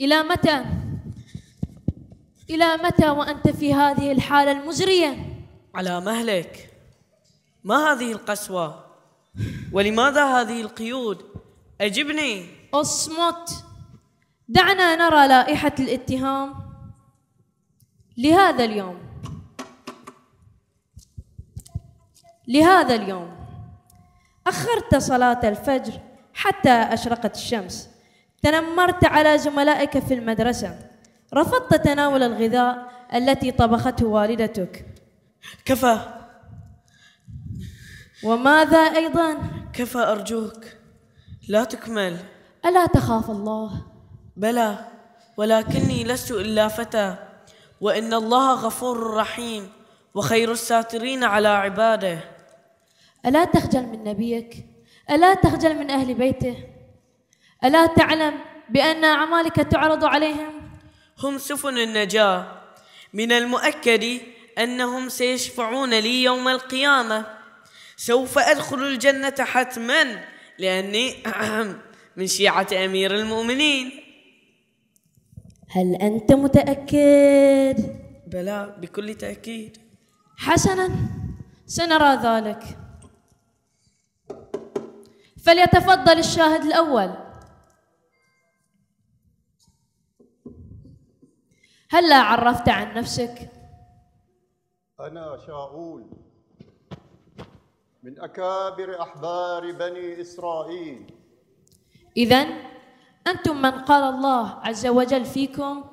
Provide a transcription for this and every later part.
إلى متى إلى متى وأنت في هذه الحالة المزرية على مهلك ما هذه القسوة ولماذا هذه القيود أجبني اصمت دعنا نرى لائحة الاتهام لهذا اليوم لهذا اليوم أخرت صلاة الفجر حتى أشرقت الشمس تنمرت على زملائك في المدرسة رفضت تناول الغذاء التي طبخته والدتك كفى وماذا أيضا؟ كفى أرجوك لا تكمل ألا تخاف الله؟ بلى ولكني لست إلا فتى وإن الله غفور رحيم وخير الساترين على عباده ألا تخجل من نبيك؟ ألا تخجل من أهل بيته؟ ألا تعلم بأن أعمالك تعرض عليهم هم سفن النجاة من المؤكد أنهم سيشفعون لي يوم القيامة سوف أدخل الجنة حتما لأني من شيعة أمير المؤمنين هل أنت متأكد؟ بلى بكل تأكيد حسنا سنرى ذلك فليتفضل الشاهد الأول هلا عرفت عن نفسك؟ أنا شاؤول من أكابر أحبار بني إسرائيل إذا أنتم من قال الله عز وجل فيكم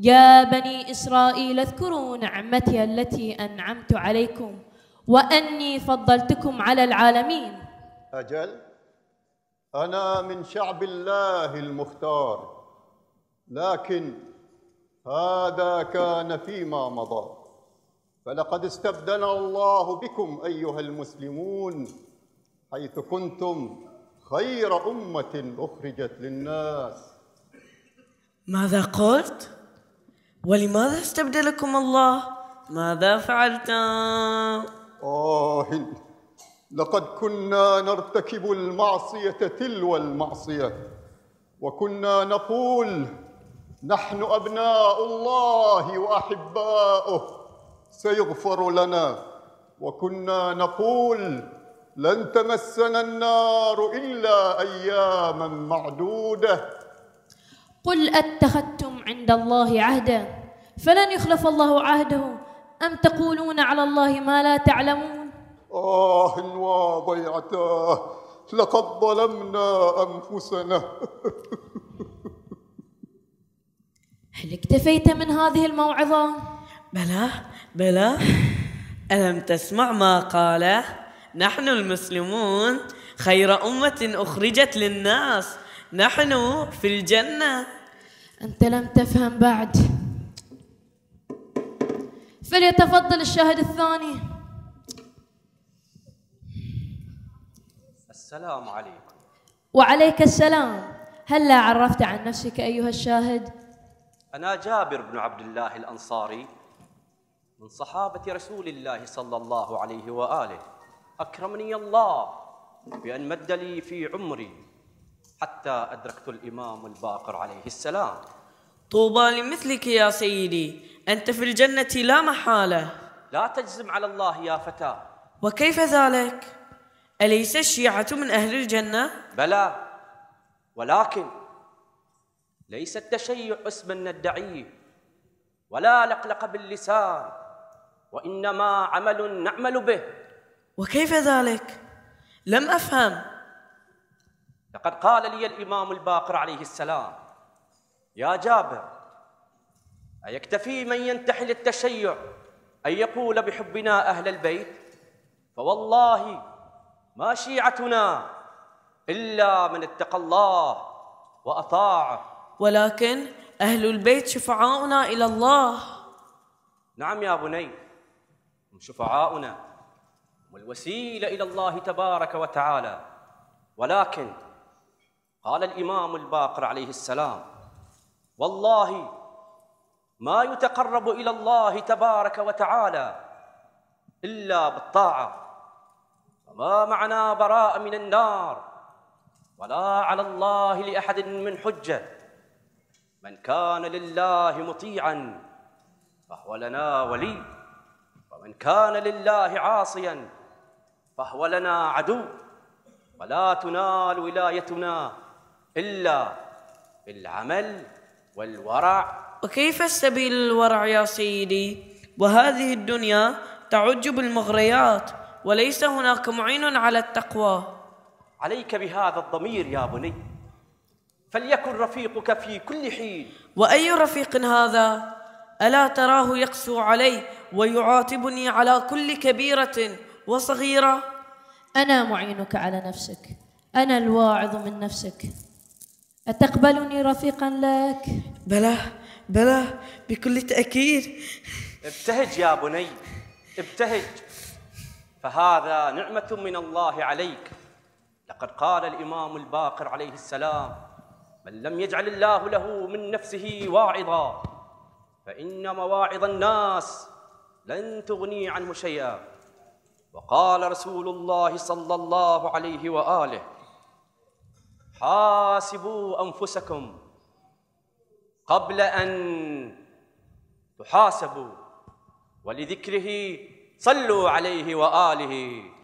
يا بني إسرائيل اذكروا نعمتي التي أنعمت عليكم وأني فضلتكم على العالمين أجل أنا من شعب الله المختار لكن هذا كان فيما مضى فلقد استبدل الله بكم ايها المسلمون حيث كنتم خير امه اخرجت للناس ماذا قلت ولماذا استبدلكم الله ماذا فعلت آه لقد كنا نرتكب المعصيه تلو المعصيه وكنا نقول نحن أبناء الله وأحباؤه سيغفر لنا وكنا نقول لن تمسنا النار إلا أياما معدودة قل أتخذتم عند الله عهدا فلن يخلف الله عهده أم تقولون على الله ما لا تعلمون آه وضيعتاه لقد ظلمنا أنفسنا اكتفيت من هذه الموعظة؟ بلى بلى ألم تسمع ما قاله؟ نحن المسلمون خير أمة أخرجت للناس نحن في الجنة أنت لم تفهم بعد فليتفضل الشاهد الثاني السلام عليكم وعليك السلام هلا عرفت عن نفسك أيها الشاهد أنا جابر بن عبد الله الأنصاري من صحابة رسول الله صلى الله عليه وآله أكرمني الله بأن مد لي في عمري حتى أدركت الإمام الباقر عليه السلام طوبى لمثلك يا سيدي أنت في الجنة لا محالة لا تجزم على الله يا فتى وكيف ذلك؟ أليس الشيعة من أهل الجنة؟ بلى ولكن ليس التشيع اسما ندعيه ولا لقلق باللسان وإنما عمل نعمل به وكيف ذلك؟ لم أفهم لقد قال لي الإمام الباقر عليه السلام يا جابر أيكتفي من ينتحل التشيع أن يقول بحبنا أهل البيت فوالله ما شيعتنا إلا من اتقى الله وأطاعه ولكن أهل البيت شفعاؤنا إلى الله نعم يا بني هم شفعاؤنا والوسيلة إلى الله تبارك وتعالى ولكن قال الإمام الباقر عليه السلام والله ما يتقرب إلى الله تبارك وتعالى إلا بالطاعة وما معنا براء من النار ولا على الله لأحد من حجة من كان لله مطيعا فهو لنا ولي ومن كان لله عاصيا فهو لنا عدو ولا تنال ولايتنا إلا بالعمل والورع وكيف السبيل للورع يا سيدي وهذه الدنيا تعج بالمغريات وليس هناك معين على التقوى عليك بهذا الضمير يا بني فليكن رفيقك في كل حين وأي رفيق هذا ألا تراه يقسو علي ويعاتبني على كل كبيرة وصغيرة أنا معينك على نفسك أنا الواعظ من نفسك أتقبلني رفيقا لك؟ بلى بلى بكل تأكيد ابتهج يا بني ابتهج فهذا نعمة من الله عليك لقد قال الإمام الباقر عليه السلام من لم يجعل الله له من نفسه واعظا فإن مواعظ الناس لن تغني عنه شيئا وقال رسول الله صلى الله عليه وآله حاسبوا أنفسكم قبل أن تحاسبوا ولذكره صلوا عليه وآله